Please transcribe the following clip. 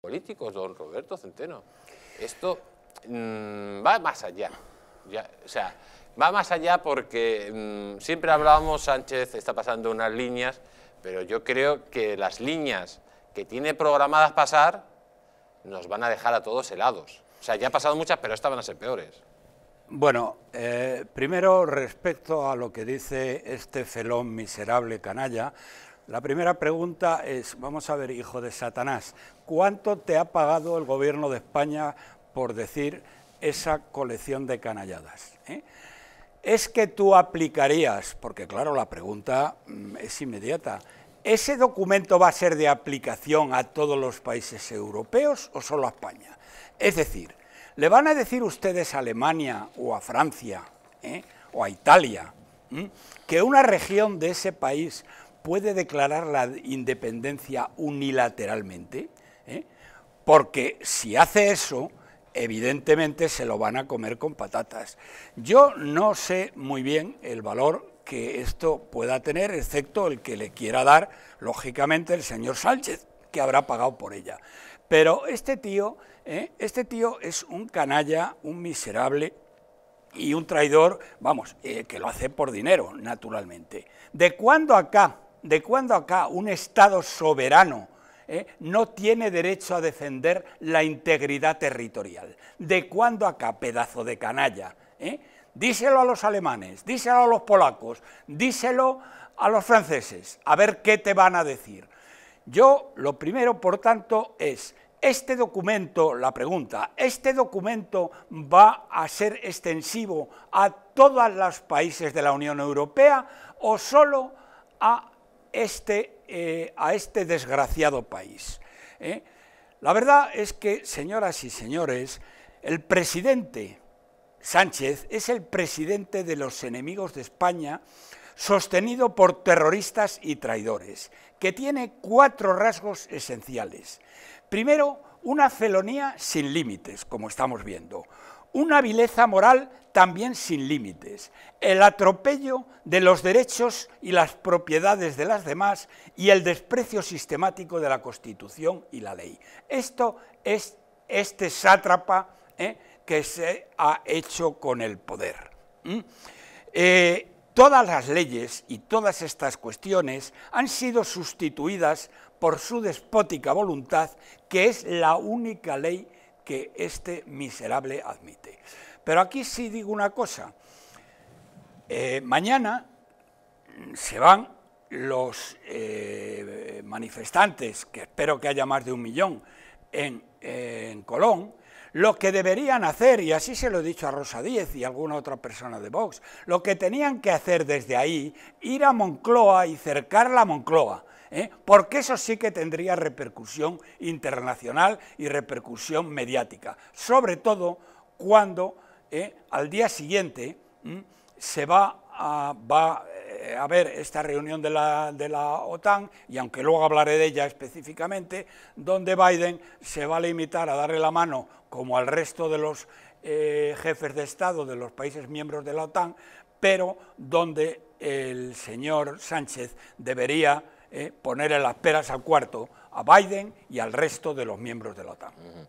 políticos, don Roberto Centeno. Esto mm, va más allá. o sea, va más allá porque mm, siempre hablábamos, Sánchez está pasando unas líneas, pero yo creo que las líneas que tiene programadas pasar nos van a dejar a todos helados. O sea, ya han pasado muchas, pero estas van a ser peores. Bueno, eh, primero respecto a lo que dice este felón miserable canalla, la primera pregunta es, vamos a ver, hijo de Satanás, ¿cuánto te ha pagado el gobierno de España por decir esa colección de canalladas? Eh? ¿Es que tú aplicarías, porque claro, la pregunta mm, es inmediata, ¿ese documento va a ser de aplicación a todos los países europeos o solo a España? Es decir, ¿le van a decir ustedes a Alemania o a Francia eh, o a Italia mm, que una región de ese país puede declarar la independencia unilateralmente, ¿eh? porque si hace eso, evidentemente se lo van a comer con patatas. Yo no sé muy bien el valor que esto pueda tener, excepto el que le quiera dar, lógicamente, el señor Sánchez, que habrá pagado por ella. Pero este tío, ¿eh? este tío es un canalla, un miserable, y un traidor, vamos, eh, que lo hace por dinero, naturalmente. ¿De cuándo acá ¿De cuándo acá un Estado soberano ¿eh? no tiene derecho a defender la integridad territorial? ¿De cuándo acá, pedazo de canalla? ¿eh? Díselo a los alemanes, díselo a los polacos, díselo a los franceses, a ver qué te van a decir. Yo lo primero, por tanto, es, este documento, la pregunta, este documento va a ser extensivo a todos los países de la Unión Europea o solo a este, eh, a este desgraciado país. ¿eh? La verdad es que, señoras y señores, el presidente Sánchez es el presidente de los enemigos de España, sostenido por terroristas y traidores, que tiene cuatro rasgos esenciales. Primero, una felonía sin límites, como estamos viendo una vileza moral también sin límites, el atropello de los derechos y las propiedades de las demás y el desprecio sistemático de la Constitución y la ley. Esto es este sátrapa eh, que se ha hecho con el poder. Eh, todas las leyes y todas estas cuestiones han sido sustituidas por su despótica voluntad, que es la única ley que este miserable admite. Pero aquí sí digo una cosa. Eh, mañana se van los eh, manifestantes, que espero que haya más de un millón, en, Colón, lo que deberían hacer, y así se lo he dicho a Rosa Díez y a alguna otra persona de Vox, lo que tenían que hacer desde ahí, ir a Moncloa y cercar la Moncloa ¿eh? porque eso sí que tendría repercusión internacional y repercusión mediática, sobre todo cuando ¿eh? al día siguiente se va a, va haber eh, esta reunión de la, OTAN, y aunque luego hablaré de ella específicamente, donde Biden se va a limitar a darle la mano como al resto de los jefes de Estado de los países miembros de la OTAN, pero donde el señor Sánchez debería eh, poner en las peras al cuarto a Biden y al resto de los miembros de la OTAN.